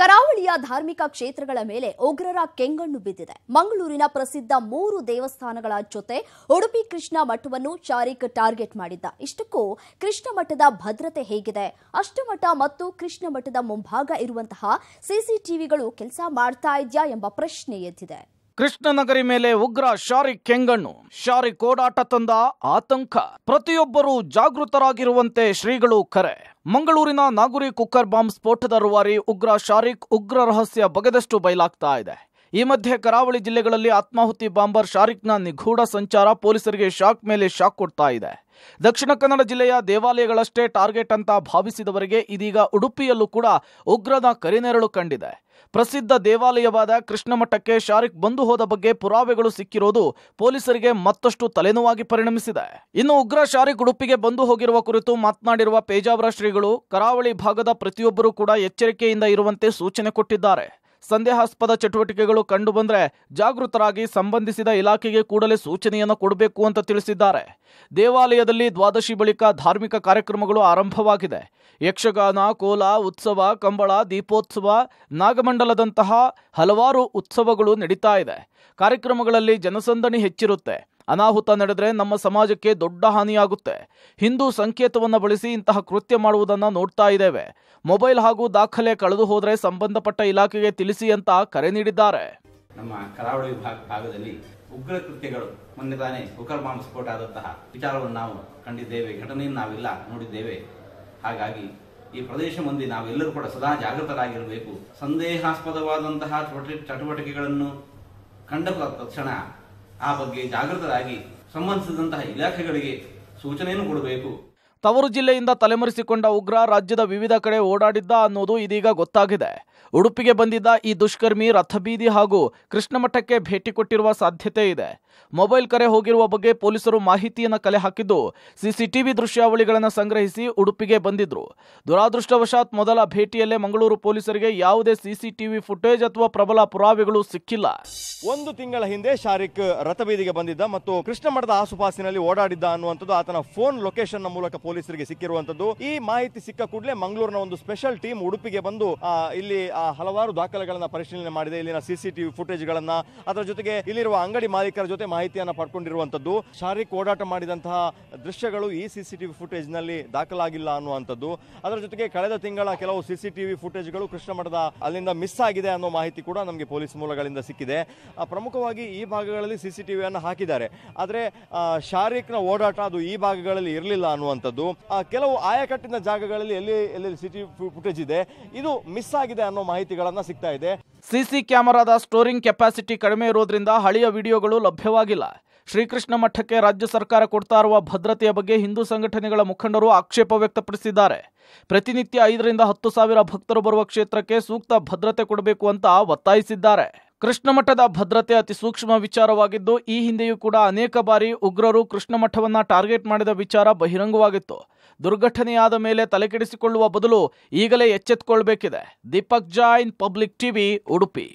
ಕರಾವಳಿಯ ಧಾರ್ಮಿಕ ಕ್ಷೇತ್ರಗಳ ಮೇಲೆ ಉಗ್ರರ ಕೆಂಗಣ್ಣು ಬಿದ್ದಿದೆ ಮಂಗಳೂರಿನ ಪ್ರಸಿದ್ಧ ಮೂರು ದೇವಸ್ಥಾನಗಳ ಜೊತೆ ಉಡುಪಿ ಕೃಷ್ಣ ಮಠವನ್ನು ಶಾರಿಕ್ ಟಾರ್ಗೆಟ್ ಮಾಡಿದ್ದ ಇಷ್ಟಕ್ಕೂ ಕೃಷ್ಣ ಮಠದ ಭದ್ರತೆ ಹೇಗಿದೆ ಅಷ್ಟಮಠ ಮತ್ತು ಕೃಷ್ಣ ಮಠದ ಮುಂಭಾಗ ಇರುವಂತಹ ಸಿಸಿಟಿವಿಗಳು ಕೆಲಸ ಮಾಡ್ತಾ ಇದೆಯಾ ಎಂಬ ಪ್ರಶ್ನೆ ಎದ್ದಿದೆ ಕೃಷ್ಣನಗರಿ ಮೇಲೆ ಉಗ್ರ ಶಾರಿಕ್ ಕೆಂಗಣ್ಣು ಶಾರಿಕ್ ಓಡಾಟ ತಂದ ಆತಂಕ ಪ್ರತಿಯೊಬ್ಬರೂ ಜಾಗೃತರಾಗಿರುವಂತೆ ಶ್ರೀಗಳು ಕರೆ ಮಂಗಳೂರಿನ ನಾಗುರಿ ಕುಕ್ಕರ್ ಬಾಂಬ್ ಸ್ಫೋಟದ ರೂವಾರಿ ಉಗ್ರ ಶಾರೀಖ್ ಉಗ್ರ ರಹಸ್ಯ ಬಗೆದಷ್ಟು ಬಯಲಾಗ್ತಾ ಇದೆ ಈ ಮಧ್ಯೆ ಕರಾವಳಿ ಜಿಲ್ಲೆಗಳಲ್ಲಿ ಆತ್ಮಾಹುತಿ ಬಾಂಬರ್ ಶಾರಿಕ್ನ ನಿಗೂಢ ಸಂಚಾರ ಪೊಲೀಸರಿಗೆ ಶಾಕ್ ಮೇಲೆ ಶಾಕ್ ಕೊಡ್ತಾ ಇದೆ ದಕ್ಷಿಣ ಕನ್ನಡ ಜಿಲ್ಲೆಯ ದೇವಾಲಯಗಳಷ್ಟೇ ಟಾರ್ಗೆಟ್ ಅಂತ ಭಾವಿಸಿದವರಿಗೆ ಇದೀಗ ಉಡುಪಿಯಲ್ಲೂ ಕೂಡ ಉಗ್ರನ ಕರಿನೆರಳು ಕಂಡಿದೆ ಪ್ರಸಿದ್ಧ ದೇವಾಲಯವಾದ ಕೃಷ್ಣಮಠಕ್ಕೆ ಶಾರಿಕ್ ಬಂದು ಹೋದ ಬಗ್ಗೆ ಪುರಾವೆಗಳು ಸಿಕ್ಕಿರುವುದು ಪೊಲೀಸರಿಗೆ ಮತ್ತಷ್ಟು ತಲೆನೋವಾಗಿ ಪರಿಣಮಿಸಿದೆ ಇನ್ನು ಉಗ್ರ ಶಾರಿಕ್ ಉಡುಪಿಗೆ ಬಂದು ಹೋಗಿರುವ ಕುರಿತು ಮಾತನಾಡಿರುವ ಪೇಜಾವರ ಶ್ರೀಗಳು ಕರಾವಳಿ ಭಾಗದ ಪ್ರತಿಯೊಬ್ಬರೂ ಕೂಡ ಎಚ್ಚರಿಕೆಯಿಂದ ಇರುವಂತೆ ಸೂಚನೆ ಕೊಟ್ಟಿದ್ದಾರೆ ಸಂದೇಹಾಸ್ಪದ ಚಟುವಟಿಕೆಗಳು ಕಂಡುಬಂದರೆ ಜಾಗೃತರಾಗಿ ಸಂಬಂಧಿಸಿದ ಇಲಾಖೆಗೆ ಕೂಡಲೇ ಸೂಚನೆಯನ್ನು ಕೊಡಬೇಕು ಅಂತ ತಿಳಿಸಿದ್ದಾರೆ ದೇವಾಲಯದಲ್ಲಿ ದ್ವಾದಶಿ ಬಳಿಕ ಧಾರ್ಮಿಕ ಕಾರ್ಯಕ್ರಮಗಳು ಆರಂಭವಾಗಿದೆ ಯಕ್ಷಗಾನ ಕೋಲ ಉತ್ಸವ ಕಂಬಳ ದೀಪೋತ್ಸವ ನಾಗಮಂಡಲದಂತಹ ಹಲವಾರು ಉತ್ಸವಗಳು ನಡೀತಾ ಇದೆ ಕಾರ್ಯಕ್ರಮಗಳಲ್ಲಿ ಜನಸಂದಣಿ ಹೆಚ್ಚಿರುತ್ತೆ ಅನಾಹುತ ನಡೆದರೆ ನಮ್ಮ ಸಮಾಜಕ್ಕೆ ದೊಡ್ಡ ಹಾನಿಯಾಗುತ್ತೆ ಹಿಂದೂ ಸಂಕೇತವನ್ನು ಬಳಸಿ ಇಂತಹ ಕೃತ್ಯ ಮಾಡುವುದನ್ನು ನೋಡ್ತಾ ಇದ್ದೇವೆ ಮೊಬೈಲ್ ಹಾಗೂ ದಾಖಲೆ ಕಳೆದು ಹೋದರೆ ಸಂಬಂಧಪಟ್ಟ ಇಲಾಖೆಗೆ ತಿಳಿಸಿ ಅಂತ ಕರೆ ನೀಡಿದ್ದಾರೆ ನಮ್ಮ ಕರಾವಳಿ ಭಾಗದಲ್ಲಿ ಉಗ್ರ ಕೃತ್ಯಗಳು ಮೊನ್ನೆ ತಾನೇ ಉಕರ್ಮಾಮ್ ಸ್ಫೋಟ ಆದಂತಹ ವಿಚಾರವನ್ನು ನಾವು ಕಂಡಿದ್ದೇವೆ ಘಟನೆಯನ್ನು ನಾವೆಲ್ಲ ನೋಡಿದ್ದೇವೆ ಹಾಗಾಗಿ ಈ ಪ್ರದೇಶ ಮಂದಿ ನಾವೆಲ್ಲರೂ ಕೂಡ ಸದಾ ಜಾಗೃತರಾಗಿರಬೇಕು ಸಂದೇಹಾಸ್ಪದವಾದಂತಹ ಚಟುವಟಿಕೆಗಳನ್ನು ಕಂಡ ತಕ್ಷಣ ಆ ಬಗ್ಗೆ ಜಾಗೃತರಾಗಿ ಸಂಬಂಧಿಸಿದಂತಹ ಇಲಾಖೆಗಳಿಗೆ ಸೂಚನೆಯನ್ನು ಕೊಡಬೇಕು ತವರು ಜಿಲ್ಲೆಯಿಂದ ತಲೆಮರೆಸಿಕೊಂಡ ಉಗ್ರ ರಾಜ್ಯದ ವಿವಿಧ ಕಡೆ ಓಡಾಡಿದ್ದ ಅನ್ನೋದು ಇದೀಗ ಗೊತ್ತಾಗಿದೆ ಉಡುಪಿಗೆ ಬಂದಿದ್ದ ಈ ದುಷ್ಕರ್ಮಿ ರಥಬೀದಿ ಹಾಗೂ ಕೃಷ್ಣಮಠಕ್ಕೆ ಭೇಟಿ ಕೊಟ್ಟಿರುವ ಸಾಧ್ಯತೆ ಇದೆ ಮೊಬೈಲ್ ಕರೆ ಹೋಗಿರುವ ಬಗ್ಗೆ ಪೊಲೀಸರು ಮಾಹಿತಿಯನ್ನು ಕಲೆ ಹಾಕಿದ್ದು ಸಿಸಿಟಿವಿ ದೃಶ್ಯಾವಳಿಗಳನ್ನು ಸಂಗ್ರಹಿಸಿ ಉಡುಪಿಗೆ ಬಂದಿದ್ರು ದುರಾದೃಷ್ಟವಶಾತ್ ಮೊದಲ ಭೇಟಿಯಲ್ಲೇ ಮಂಗಳೂರು ಪೊಲೀಸರಿಗೆ ಯಾವುದೇ ಸಿಸಿಟಿವಿ ಫುಟೇಜ್ ಅಥವಾ ಪ್ರಬಲ ಪುರಾವೆಗಳು ಸಿಕ್ಕಿಲ್ಲ ಒಂದು ತಿಂಗಳ ಹಿಂದೆ ಶಾರಿಕ್ ರಥಬೀದಿಗೆ ಬಂದಿದ್ದ ಮತ್ತು ಕೃಷ್ಣಮಠದ ಆಸುಪಾಸಿನಲ್ಲಿ ಓಡಾಡಿದ್ದ ಅನ್ನುವಂಥದ್ದು ಆತನ ಫೋನ್ ಲೊಕೇಶನ್ ಮೂಲಕ ಪೊಲೀಸರಿಗೆ ಸಿಕ್ಕಿರುವಂತದ್ದು ಈ ಮಾಹಿತಿ ಸಿಕ್ಕ ಕೂಡಲೇ ಮಂಗಳೂರಿನ ಒಂದು ಸ್ಪೆಷಲ್ ಟೀಮ್ ಉಡುಪಿಗೆ ಬಂದು ಇಲ್ಲಿ ಹಲವಾರು ದಾಖಲೆಗಳನ್ನ ಪರಿಶೀಲನೆ ಮಾಡಿದೆ ಇಲ್ಲಿನ ಸಿಸಿಟಿವಿ ಫುಟೇಜ್ ಗಳನ್ನ ಅದರ ಜೊತೆಗೆ ಇಲ್ಲಿರುವ ಅಂಗಡಿ ಮಾಲೀಕರ ಜೊತೆ ಮಾಹಿತಿಯನ್ನು ಪಡ್ಕೊಂಡಿರುವಂತದ್ದು ಶಾರೀರಿಕ ಓಡಾಟ ಮಾಡಿದಂತಹ ದೃಶ್ಯಗಳು ಈ ಸಿಸಿಟಿವಿ ಫುಟೇಜ್ ನಲ್ಲಿ ದಾಖಲಾಗಿಲ್ಲ ಅನ್ನುವಂಥದ್ದು ಅದರ ಜೊತೆಗೆ ಕಳೆದ ತಿಂಗಳ ಕೆಲವು ಸಿಸಿಟಿವಿ ಫುಟೇಜ್ಗಳು ಕೃಷ್ಣ ಮಠದ ಅಲ್ಲಿಂದ ಮಿಸ್ ಆಗಿದೆ ಅನ್ನೋ ಮಾಹಿತಿ ಕೂಡ ನಮಗೆ ಪೊಲೀಸ್ ಮೂಲಗಳಿಂದ ಸಿಕ್ಕಿದೆ ಪ್ರಮುಖವಾಗಿ ಈ ಭಾಗಗಳಲ್ಲಿ ಸಿಸಿಟಿವಿಯನ್ನು ಹಾಕಿದ್ದಾರೆ ಆದರೆ ಶಾರೀರಿಕ ಓಡಾಟ ಅದು ಈ ಭಾಗಗಳಲ್ಲಿ ಇರಲಿಲ್ಲ ಅನ್ನುವಂಥದ್ದು ಇರಬಹುದು ಕೆಲವು ಆಯಕಟ್ಟಿನ ಜಾಗಗಳಲ್ಲಿ ಎಲ್ಲಿ ಎಲ್ಲಿ ಸಿಟಿ ಫುಟೇಜ್ ಇದೆ ಇದು ಮಿಸ್ ಆಗಿದೆ ಅನ್ನೋ ಮಾಹಿತಿಗಳನ್ನು ಸಿಗ್ತಾ ಇದೆ ಸಿಸಿ ಕ್ಯಾಮೆರಾದ ಸ್ಟೋರಿಂಗ್ ಕೆಪಾಸಿಟಿ ಕಡಿಮೆ ಇರೋದ್ರಿಂದ ಹಳೆಯ ವಿಡಿಯೋಗಳು ಲಭ್ಯವಾಗಿಲ್ಲ ಶ್ರೀಕೃಷ್ಣ ಮಠಕ್ಕೆ ರಾಜ್ಯ ಸರ್ಕಾರ ಕೊಡ್ತಾ ಇರುವ ಭದ್ರತೆಯ ಬಗ್ಗೆ ಹಿಂದೂ ಸಂಘಟನೆಗಳ ಮುಖಂಡರು ಆಕ್ಷೇಪ ವ್ಯಕ್ತಪಡಿಸಿದ್ದಾರೆ ಪ್ರತಿನಿತ್ಯ ಐದರಿಂದ ಹತ್ತು ಸಾವಿರ ಭಕ್ತರು ಬರುವ ಕ್ಷೇತ್ರಕ್ಕೆ ಸೂಕ್ತ ಭದ್ರತೆ ಕೊಡಬೇಕು ಅಂತ ಒತ್ತಾಯಿಸಿದ್ದಾರೆ ಕೃಷ್ಣಮಠದ ಭದ್ರತೆ ಅತಿ ಸೂಕ್ಷ್ಮ ವಿಚಾರವಾಗಿದ್ದು ಈ ಹಿಂದೆಯೂ ಕೂಡ ಅನೇಕ ಬಾರಿ ಉಗ್ರರು ಕೃಷ್ಣಮಠವನ್ನ ಟಾರ್ಗೆಟ್ ಮಾಡಿದ ವಿಚಾರ ಬಹಿರಂಗವಾಗಿತ್ತು ದುರ್ಘಟನೆಯಾದ ಮೇಲೆ ತಲೆಕೆಡಿಸಿಕೊಳ್ಳುವ ಬದಲು ಈಗಲೇ ಎಚ್ಚೆತ್ತುಕೊಳ್ಬೇಕಿದೆ ದೀಪಕ್ ಜೈನ್ ಪಬ್ಲಿಕ್ ಟಿವಿ ಉಡುಪಿ